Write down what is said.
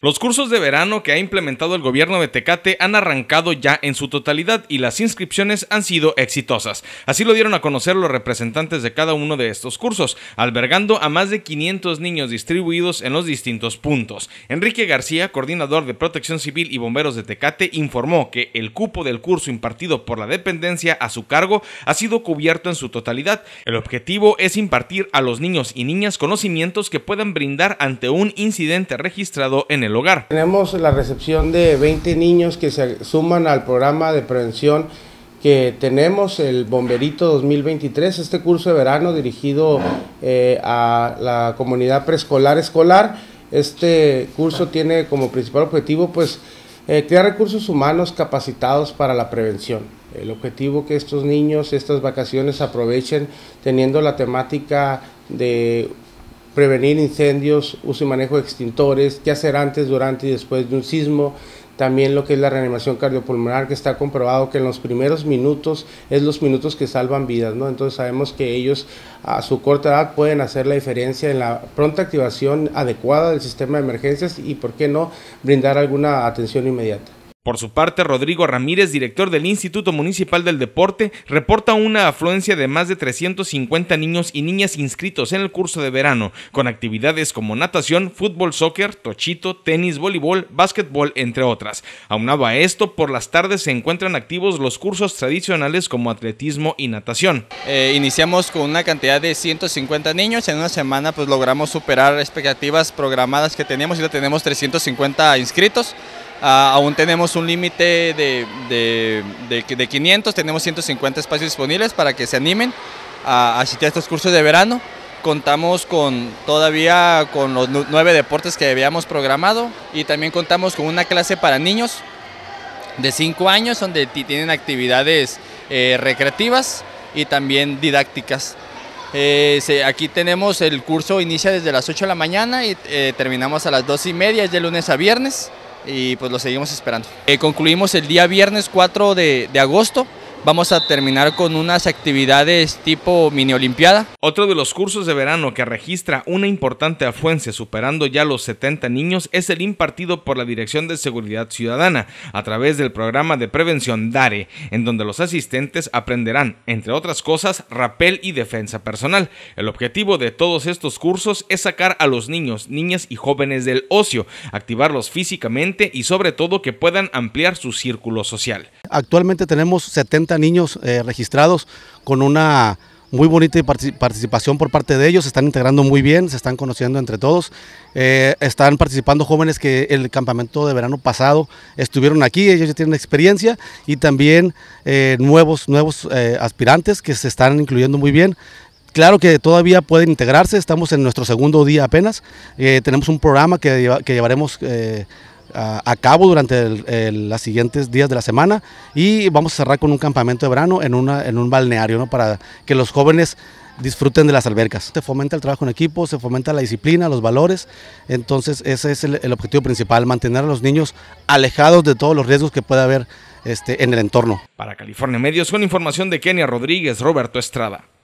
Los cursos de verano que ha implementado el gobierno de Tecate han arrancado ya en su totalidad y las inscripciones han sido exitosas. Así lo dieron a conocer los representantes de cada uno de estos cursos, albergando a más de 500 niños distribuidos en los distintos puntos. Enrique García, coordinador de Protección Civil y Bomberos de Tecate, informó que el cupo del curso impartido por la dependencia a su cargo ha sido cubierto en su totalidad. El objetivo es impartir a los niños y niñas conocimientos que puedan brindar ante un incidente registrado en el el hogar. Tenemos la recepción de 20 niños que se suman al programa de prevención que tenemos, el Bomberito 2023, este curso de verano dirigido eh, a la comunidad preescolar escolar. Este curso tiene como principal objetivo pues eh, crear recursos humanos capacitados para la prevención. El objetivo que estos niños, estas vacaciones aprovechen teniendo la temática de prevenir incendios, uso y manejo de extintores, qué hacer antes, durante y después de un sismo, también lo que es la reanimación cardiopulmonar, que está comprobado que en los primeros minutos es los minutos que salvan vidas, ¿no? Entonces sabemos que ellos a su corta edad pueden hacer la diferencia en la pronta activación adecuada del sistema de emergencias y, ¿por qué no?, brindar alguna atención inmediata. Por su parte, Rodrigo Ramírez, director del Instituto Municipal del Deporte, reporta una afluencia de más de 350 niños y niñas inscritos en el curso de verano, con actividades como natación, fútbol, soccer, tochito, tenis, voleibol, básquetbol, entre otras. Aunado a esto, por las tardes se encuentran activos los cursos tradicionales como atletismo y natación. Eh, iniciamos con una cantidad de 150 niños, en una semana pues logramos superar expectativas programadas que teníamos y ya tenemos 350 inscritos. Ah, aún tenemos un límite de, 500, tenemos 150 espacios disponibles para que se animen a asistir a estos cursos de verano. Contamos con todavía con los nueve deportes que habíamos programado y también contamos con una clase para niños de 5 años donde tienen actividades eh, recreativas y también didácticas. Eh, aquí tenemos el curso inicia desde las 8 de la mañana y eh, terminamos a las 2 y media, es de lunes a viernes y pues lo seguimos esperando. Eh, concluimos el día viernes 4 de agosto vamos a terminar con unas actividades tipo mini olimpiada. Otro de los cursos de verano que registra una importante afluencia superando ya los 70 niños es el impartido por la Dirección de Seguridad Ciudadana a través del programa de prevención DARE, en donde los asistentes aprenderán, entre otras cosas, rapel y defensa personal. El objetivo de todos estos cursos es sacar a los niños, niñas y jóvenes del ocio, activarlos físicamente y sobre todo que puedan ampliar su círculo social. Actualmente tenemos 70 niños eh, registrados con una muy bonita participación por parte de ellos, se están integrando muy bien, se están conociendo entre todos, eh, están participando jóvenes que el campamento de verano pasado estuvieron aquí, ellos ya tienen experiencia y también eh, nuevos, nuevos aspirantes que se están incluyendo muy bien. Claro que todavía pueden integrarse, estamos en nuestro segundo día apenas, tenemos un programa que, que llevaremos a, cabo durante los siguientes días de la semana y vamos a cerrar con un campamento de verano en, una, en un balneario ¿no? para que los jóvenes disfruten de las albercas. Se fomenta el trabajo en equipo, se fomenta la disciplina, los valores, entonces ese es el, objetivo principal, mantener a los niños alejados de todos los riesgos que pueda haber este, en el entorno. Para California Medios, con información de Kenia Rodríguez, Roberto Estrada.